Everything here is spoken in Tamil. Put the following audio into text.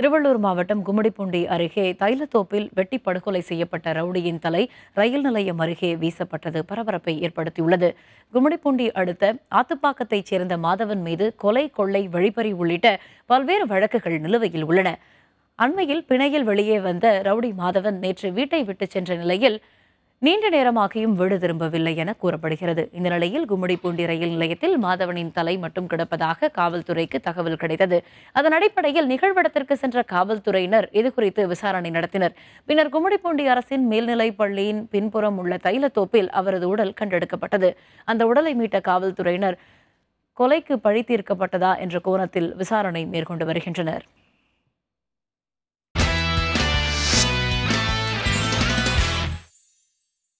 திருவள்ளூர் மாவட்டம் கும்மிடிப்பூண்டி அருகே தைலத்தோப்பில் வெட்டி படுகொலை செய்யப்பட்ட ரவுடியின் தலை ரயில் நிலையம் அருகே வீசப்பட்டது பரபரப்பை ஏற்படுத்தியுள்ளது கும்மிடிப்பூண்டி அடுத்த ஆத்துப்பாக்கத்தைச் சேர்ந்த மாதவன் மீது கொலை கொள்ளை வழிபறி உள்ளிட்ட பல்வேறு வழக்குகள் நிலுவையில் உள்ளன அண்மையில் பிணையில் வெளியே வந்த ரவுடி மாதவன் நேற்று வீட்டை விட்டு சென்ற நிலையில் நீண்ட நேரமாகியும் வீடு திரும்பவில்லை என கூறப்படுகிறது இந்த நிலையில் கும்மிடிப்பூண்டி ரயில் நிலையத்தில் மாதவனின் தலை மட்டும் கிடப்பதாக காவல்துறைக்கு தகவல் கிடைத்தது அதன் அடிப்படையில் நிகழ்விடத்திற்கு சென்ற காவல்துறையினர் இதுகுறித்து விசாரணை நடத்தினர் பின்னர் கும்மிடிப்பூண்டி அரசின் மேல்நிலைப் பள்ளியின் பின்புறம் உள்ள தைலத்தோப்பில் அவரது உடல் கண்டெடுக்கப்பட்டது அந்த உடலை மீட்ட காவல்துறையினர் கொலைக்கு பழி தீர்க்கப்பட்டதா என்ற கோணத்தில் விசாரணை மேற்கொண்டு வருகின்றனர்